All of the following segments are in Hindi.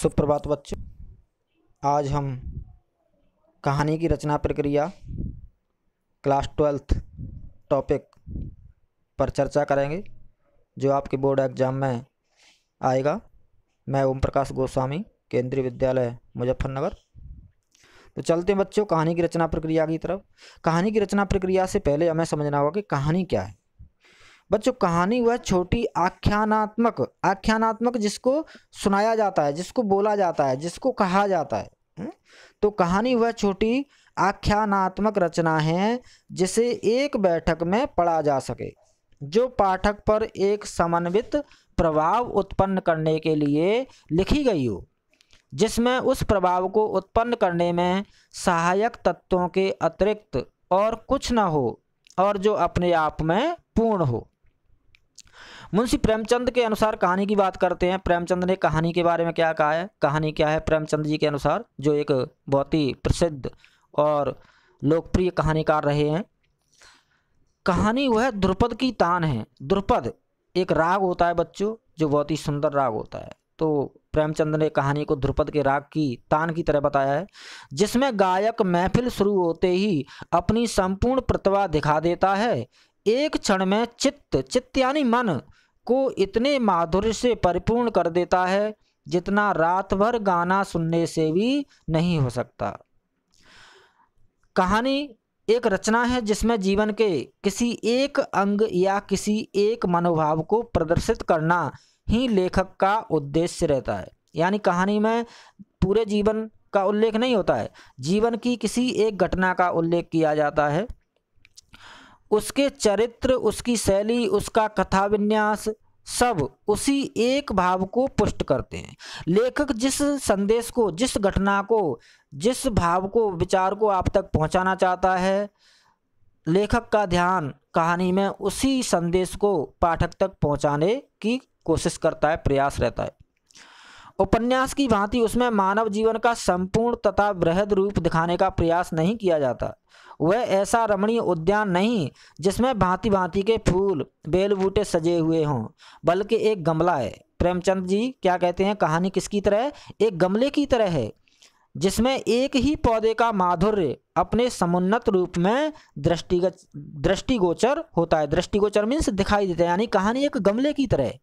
सुप्रभात बच्चों आज हम कहानी की रचना प्रक्रिया क्लास ट्वेल्थ टॉपिक पर चर्चा करेंगे जो आपके बोर्ड एग्ज़ाम में आएगा मैं ओम प्रकाश गोस्वामी केंद्रीय विद्यालय मुजफ्फरनगर तो चलते हैं बच्चों कहानी की रचना प्रक्रिया की तरफ कहानी की रचना प्रक्रिया से पहले हमें समझना होगा कि कहानी क्या है बच्चों कहानी वह छोटी आख्यानात्मक आख्यानात्मक जिसको सुनाया जाता है जिसको बोला जाता है जिसको कहा जाता है हम्म, तो कहानी वह छोटी आख्यानात्मक रचना है जिसे एक बैठक में पढ़ा जा सके जो पाठक पर एक समन्वित प्रभाव उत्पन्न करने के लिए लिखी गई हो जिसमें उस प्रभाव को उत्पन्न करने में सहायक तत्वों के अतिरिक्त और कुछ न हो और जो अपने आप में पूर्ण हो मुंशी प्रेमचंद के अनुसार कहानी की बात करते हैं प्रेमचंद ने कहानी के बारे में क्या कहा है कहानी क्या है प्रेमचंद जी के अनुसार जो एक बहुत ही प्रसिद्ध और लोकप्रिय कहानीकार रहे हैं कहानी वह द्रुपद की तान है द्रुपद एक राग होता है बच्चों जो बहुत ही सुंदर राग होता है तो प्रेमचंद ने कहानी को ध्रुपद के राग की तान की तरह बताया है जिसमें गायक महफिल शुरू होते ही अपनी संपूर्ण प्रतिभा दिखा देता है एक क्षण में चित्त चित्त यानी मन को इतने माधुर्य से परिपूर्ण कर देता है जितना रात भर गाना सुनने से भी नहीं हो सकता कहानी एक रचना है जिसमें जीवन के किसी एक अंग या किसी एक मनोभाव को प्रदर्शित करना ही लेखक का उद्देश्य रहता है यानी कहानी में पूरे जीवन का उल्लेख नहीं होता है जीवन की किसी एक घटना का उल्लेख किया जाता है उसके चरित्र उसकी शैली उसका कथा विन्यास सब उसी एक भाव को पुष्ट करते हैं लेखक जिस संदेश को जिस घटना को जिस भाव को विचार को आप तक पहुंचाना चाहता है लेखक का ध्यान कहानी में उसी संदेश को पाठक तक पहुंचाने की कोशिश करता है प्रयास रहता है उपन्यास की भांति उसमें मानव जीवन का संपूर्ण तथा बृहद रूप दिखाने का प्रयास नहीं किया जाता वह ऐसा रमणीय उद्यान नहीं जिसमें भांति भांति के फूल बेल बूटे सजे हुए हों बल्कि एक गमला है प्रेमचंद जी क्या कहते हैं कहानी किसकी तरह है एक गमले की तरह है जिसमें एक ही पौधे का माधुर्य अपने समुन्नत रूप में दृष्टिगत दृष्टिगोचर होता है दृष्टिगोचर मीन्स दिखाई देता है यानी कहानी एक गमले की तरह है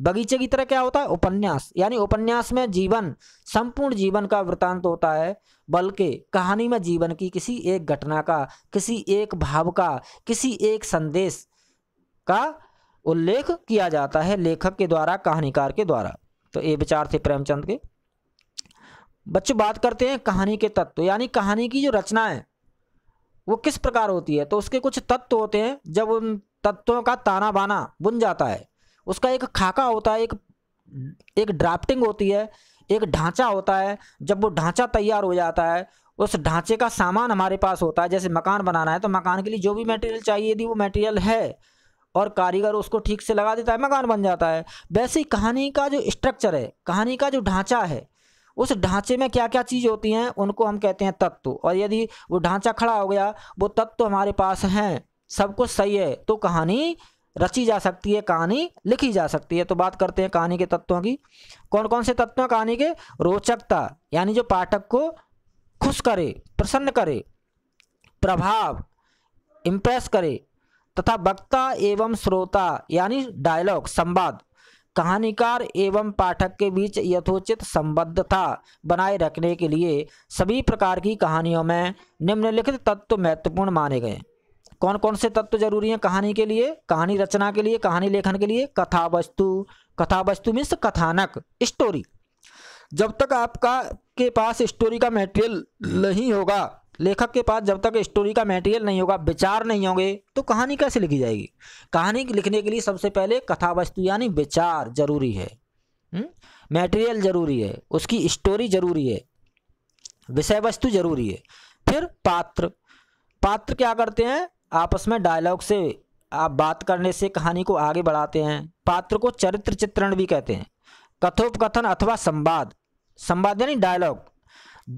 बगीचे की तरह क्या होता है उपन्यास यानी उपन्यास में जीवन संपूर्ण जीवन का वृतांत होता है बल्कि कहानी में जीवन की किसी एक घटना का किसी एक भाव का किसी एक संदेश का उल्लेख किया जाता है लेखक के द्वारा कहानीकार के द्वारा तो ये विचार थे प्रेमचंद के बच्चों बात करते हैं कहानी के तत्व यानी कहानी की जो रचना है वो किस प्रकार होती है तो उसके कुछ तत्व होते हैं जब उन तत्वों का ताना बाना बुन जाता है उसका एक खाका होता है एक एक ड्राफ्टिंग होती है एक ढांचा होता है जब वो ढांचा तैयार हो जाता है उस ढांचे का सामान हमारे पास होता है जैसे मकान बनाना है तो मकान के लिए जो भी मटेरियल चाहिए थी वो मटेरियल है और कारीगर उसको ठीक से लगा देता है मकान बन जाता है वैसे ही कहानी का जो स्ट्रक्चर है कहानी का जो ढांचा है उस ढांचे में क्या क्या चीज़ होती हैं उनको हम कहते हैं तत्व और यदि वो ढांचा खड़ा हो गया वो तत्व हमारे पास हैं सब कुछ सही है तो कहानी रची जा सकती है कहानी लिखी जा सकती है तो बात करते हैं कहानी के तत्वों की कौन कौन से तत्व कहानी के रोचकता यानी जो पाठक को खुश करे प्रसन्न करे प्रभाव इम्प्रेस करे तथा वक्ता एवं श्रोता यानी डायलॉग संवाद कहानीकार एवं पाठक के बीच यथोचित संबद्धता बनाए रखने के लिए सभी प्रकार की कहानियों में निम्नलिखित तत्व महत्वपूर्ण माने गए कौन कौन से तत्व जरूरी हैं कहानी के लिए कहानी रचना के लिए कहानी लेखन के लिए कथा वस्तु कथा वस्तु मीन्स कथानक स्टोरी जब तक आपका के पास स्टोरी का मेटेरियल नहीं होगा लेखक के पास जब तक स्टोरी का मेटेरियल नहीं होगा विचार नहीं होंगे तो कहानी कैसे लिखी जाएगी कहानी लिखने के लिए सबसे पहले कथा वस्तु यानी विचार जरूरी है मेटेरियल हम्म? जरूरी है उसकी स्टोरी जरूरी है विषय वस्तु जरूरी है फिर पात्र पात्र क्या करते हैं आपस में डायलॉग से आप बात करने से कहानी को आगे बढ़ाते हैं पात्र को चरित्र चित्रण भी कहते हैं कथोपकथन अथवा संवाद संवाद यानी डायलॉग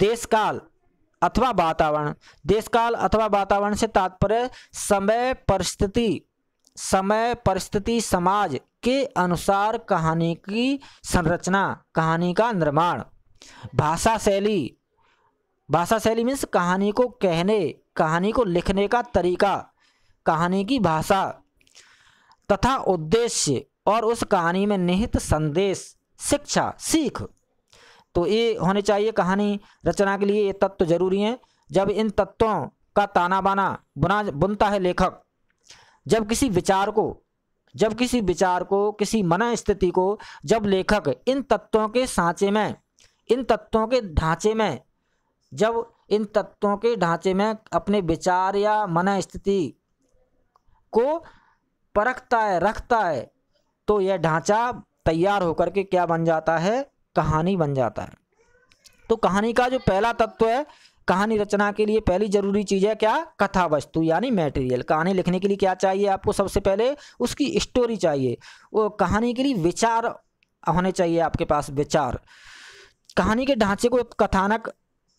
देशकाल अथवा वातावरण देशकाल अथवा वातावरण से तात्पर्य समय परिस्थिति समय परिस्थिति समाज के अनुसार कहानी की संरचना कहानी का निर्माण भाषा शैली भाषा शैली मीन्स कहानी को कहने कहानी को लिखने का तरीका कहानी की भाषा तथा उद्देश्य और उस कहानी में निहित संदेश शिक्षा सीख तो ये होने चाहिए कहानी रचना के लिए ये तत्व जरूरी हैं जब इन तत्वों का ताना बाना बुना बुनता है लेखक जब किसी विचार को जब किसी विचार को किसी मन स्थिति को जब लेखक इन तत्वों के सांचे में इन तत्वों के ढांचे में जब इन तत्वों के ढांचे में अपने विचार या मन स्थिति को परखता है रखता है तो यह ढांचा तैयार होकर के क्या बन जाता है कहानी बन जाता है तो कहानी का जो पहला तत्व है कहानी रचना के लिए पहली जरूरी चीज़ है क्या कथा वस्तु यानी मेटेरियल कहानी लिखने के लिए क्या चाहिए आपको सबसे पहले उसकी स्टोरी चाहिए वो कहानी के लिए विचार होने चाहिए आपके पास विचार कहानी के ढांचे को कथानक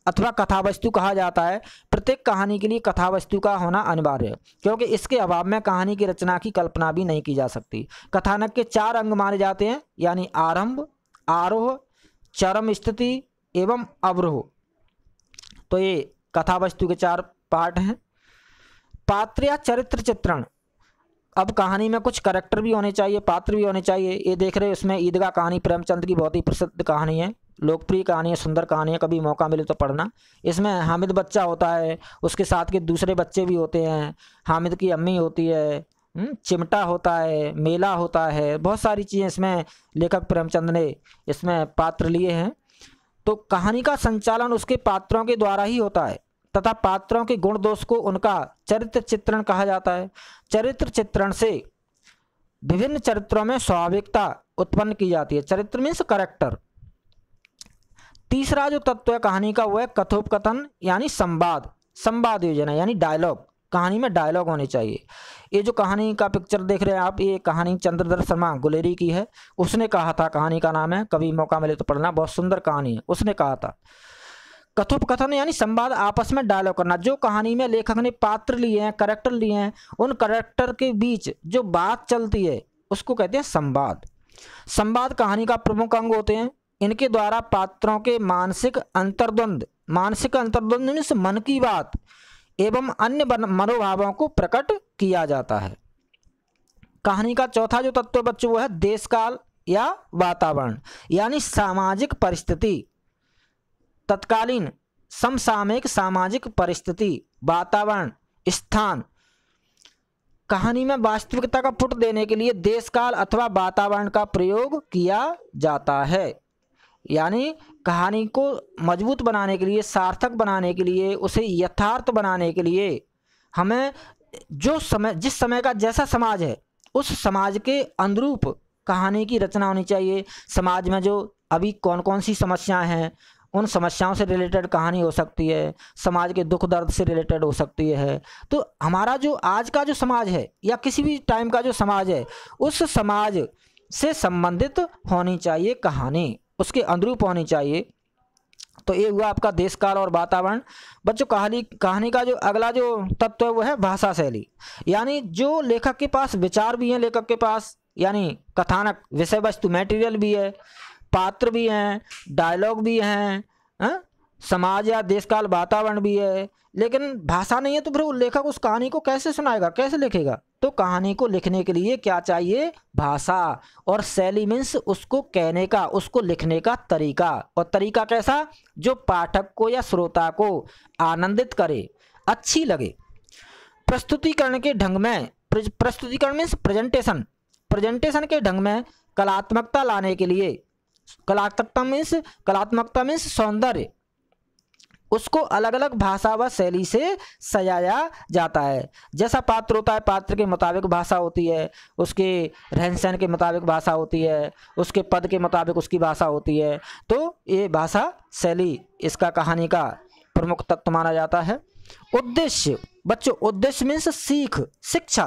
अथवा कथावस्तु कहा जाता है प्रत्येक कहानी के लिए कथावस्तु का होना अनिवार्य है क्योंकि इसके अभाव में कहानी की रचना की कल्पना भी नहीं की जा सकती कथानक के चार अंग माने जाते हैं यानी आरंभ आरोह चरम स्थिति एवं अवरोह तो ये कथावस्तु के चार पार्ट हैं पात्र या चरित्र चित्रण अब कहानी में कुछ करेक्टर भी होने चाहिए पात्र भी होने चाहिए ये देख रहे हो इसमें ईदगाह कहानी प्रेमचंद की बहुत ही प्रसिद्ध कहानी है लोकप्रिय कहानियाँ सुंदर कहानियाँ कभी मौका मिले तो पढ़ना इसमें हामिद बच्चा होता है उसके साथ के दूसरे बच्चे भी होते हैं हामिद की अम्मी होती है हम्म, चिमटा होता है मेला होता है बहुत सारी चीज़ें इसमें लेखक प्रेमचंद ने इसमें पात्र लिए हैं तो कहानी का संचालन उसके पात्रों के द्वारा ही होता है तथा पात्रों के गुण दोष को उनका चरित्र चित्रण कहा जाता है चरित्र चित्रण से विभिन्न चरित्रों में स्वाभाविकता उत्पन्न की जाती है चरित्र मीन्स करेक्टर तीसरा जो तत्व है कहानी का वो है कथोपकथन यानी संवाद संवाद योजना यानी डायलॉग कहानी में डायलॉग होने चाहिए ये जो कहानी का पिक्चर देख रहे हैं आप ये कहानी चंद्रधर शर्मा गुलेरी की है उसने कहा था कहानी का नाम है कभी मौका मिले तो पढ़ना बहुत सुंदर कहानी है उसने कहा था कथोपकथन यानी संवाद आपस में डायलॉग करना जो कहानी में लेखक ने पात्र लिए हैं करेक्टर लिए हैं उन करेक्टर के बीच जो बात चलती है उसको कहते हैं संवाद संवाद कहानी का प्रमुख अंग होते हैं इनके द्वारा पात्रों के मानसिक अंतर्द्वंद मानसिक अंतर्द्वंद मन की बात एवं अन्य मनोभावों को प्रकट किया जाता है कहानी का चौथा जो तत्व बच्चों वो है देशकाल या वातावरण यानी सामाजिक परिस्थिति तत्कालीन समसामयिक सामाजिक परिस्थिति वातावरण स्थान कहानी में वास्तविकता का फुट देने के लिए देशकाल अथवा वातावरण का प्रयोग किया जाता है यानी कहानी को मजबूत बनाने के लिए सार्थक बनाने के लिए उसे यथार्थ बनाने के लिए हमें जो समय जिस समय का जैसा समाज है उस समाज के अनुरूप कहानी की रचना होनी चाहिए समाज में जो अभी कौन कौन सी समस्याएं हैं उन समस्याओं से रिलेटेड कहानी हो सकती है समाज के दुख दर्द से रिलेटेड हो सकती है तो हमारा जो आज का जो समाज है या किसी भी टाइम का जो समाज है उस समाज से संबंधित होनी चाहिए कहानी उसके अनुरूप होनी चाहिए तो ये हुआ आपका देश काल और वातावरण बच्चों कहानी कहानी का जो अगला जो तत्व है वो है भाषा शैली यानी जो लेखक के पास विचार भी हैं लेखक के पास यानी कथानक विषय वस्तु मेटेरियल भी है पात्र भी हैं डायलॉग भी हैं हाँ? समाज या देश काल वातावरण भी है लेकिन भाषा नहीं है तो फिर वो लेखक उस कहानी को कैसे सुनाएगा कैसे लिखेगा तो कहानी को लिखने के लिए क्या चाहिए भाषा और शैली मीन्स उसको कहने का उसको लिखने का तरीका और तरीका कैसा जो पाठक को या श्रोता को आनंदित करे अच्छी लगे प्रस्तुतिकरण के ढंग में प्रस्तुतिकरण मीन्स प्रेजेंटेशन प्रेजेंटेशन के ढंग में कलात्मकता लाने के लिए कलात्मकता मीन्स कलात्मकता मीन्स सौंदर्य उसको अलग अलग भाषा व शैली से सजाया जाता है जैसा पात्र होता है पात्र के मुताबिक भाषा होती है उसके रहन सहन के मुताबिक भाषा होती है उसके पद के मुताबिक उसकी भाषा होती है तो ये भाषा शैली इसका कहानी का प्रमुख तत्व माना जाता है उद्देश्य बच्चों उद्देश्य मीन्स सीख शिक्षा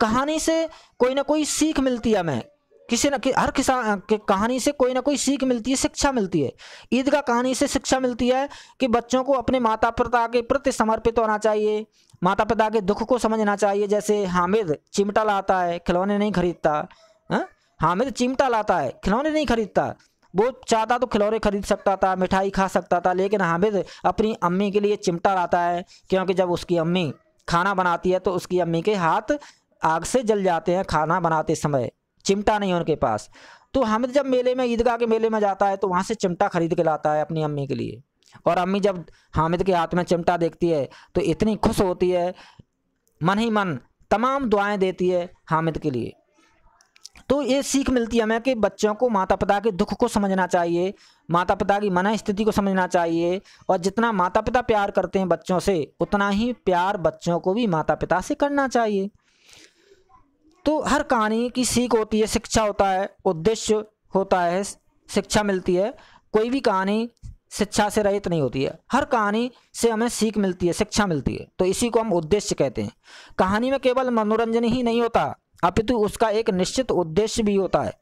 कहानी से कोई ना कोई सीख मिलती है हमें किसी न कि हर किसान के कहानी से कोई ना कोई सीख मिलती है शिक्षा मिलती है ईद का कहानी से शिक्षा मिलती है कि बच्चों को अपने माता पिता के प्रति समर्पित होना चाहिए माता पिता के दुख को समझना चाहिए जैसे हामिद चिमटा लाता है खिलौने नहीं खरीदता हाँ? हामिद चिमटा लाता है खिलौने नहीं खरीदता वो चाहता तो खिलौने खरीद सकता था मिठाई खा सकता था लेकिन हामिद अपनी अम्मी के लिए चिमटा लाता है क्योंकि जब उसकी अम्मी खाना बनाती है तो उसकी अम्मी के हाथ आग से जल जाते हैं खाना बनाते समय चिमटा नहीं है उनके पास तो हम जब मेले में ईदगाह के मेले में जाता है तो वहाँ से चिमटा खरीद के लाता है अपनी अम्मी के लिए और अम्मी जब हामिद के हाथ में चिमटा देखती है तो इतनी खुश होती है मन ही मन तमाम दुआएं देती है हामिद के लिए तो ये सीख मिलती है हमें कि बच्चों को माता पिता के दुख को समझना चाहिए माता पिता की मना स्थिति को समझना चाहिए और जितना माता पिता प्यार करते हैं बच्चों से उतना ही प्यार बच्चों को भी माता पिता से करना चाहिए तो हर कहानी की सीख होती है शिक्षा होता है उद्देश्य होता है शिक्षा मिलती है कोई भी कहानी शिक्षा से रहित नहीं होती है हर कहानी से हमें सीख मिलती है शिक्षा मिलती है तो इसी को हम उद्देश्य कहते हैं कहानी में केवल मनोरंजन ही नहीं होता अपितु उसका एक निश्चित उद्देश्य भी होता है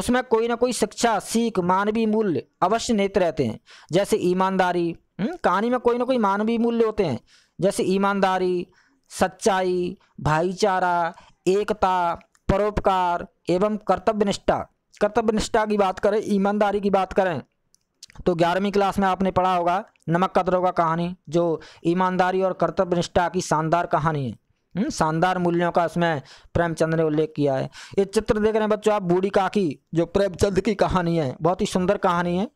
उसमें कोई ना कोई शिक्षा सीख मानवीय मूल्य अवश्य नेत रहते हैं जैसे ईमानदारी हम्म, कहानी में कोई ना कोई मानवीय मूल्य होते हैं जैसे ईमानदारी सच्चाई भाईचारा एकता परोपकार एवं कर्तव्यनिष्ठा कर्तव्यनिष्ठा की बात करें ईमानदारी की बात करें तो ग्यारहवीं क्लास में आपने पढ़ा होगा नमक का दरोगा कहानी जो ईमानदारी और कर्तव्यनिष्ठा की शानदार कहानी है हम्म, शानदार मूल्यों का इसमें प्रेमचंद ने उल्लेख किया है ये चित्र देख रहे हैं बच्चों आप बूढ़ी काकी जो प्रेमचंद की कहानी है बहुत ही सुंदर कहानी है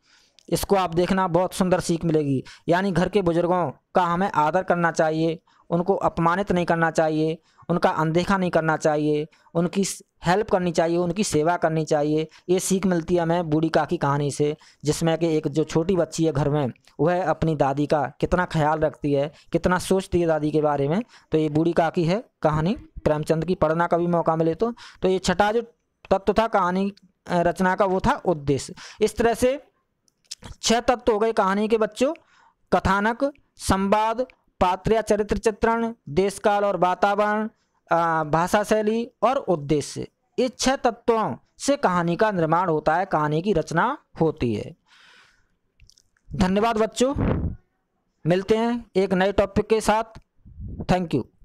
इसको आप देखना बहुत सुंदर सीख मिलेगी यानी घर के बुजुर्गों का हमें आदर करना चाहिए उनको अपमानित नहीं करना चाहिए उनका अनदेखा नहीं करना चाहिए उनकी हेल्प करनी चाहिए उनकी सेवा करनी चाहिए ये सीख मिलती है हमें बूढ़ी का की कहानी से जिसमें कि एक जो छोटी बच्ची है घर में वह अपनी दादी का कितना ख्याल रखती है कितना सोचती है दादी के बारे में तो ये बूढ़ी का की है कहानी प्रेमचंद की पढ़ना का भी मौका मिले तो, तो ये छठा जो तत्व था कहानी रचना का वो था उद्देश्य इस तरह से छह तत्व हो गए कहानी के बच्चों कथानक संवाद पात्र या चरित्र चित्रण देश काल और वातावरण भाषा शैली और उद्देश्य ये छह तत्वों से कहानी का निर्माण होता है कहानी की रचना होती है धन्यवाद बच्चों मिलते हैं एक नए टॉपिक के साथ थैंक यू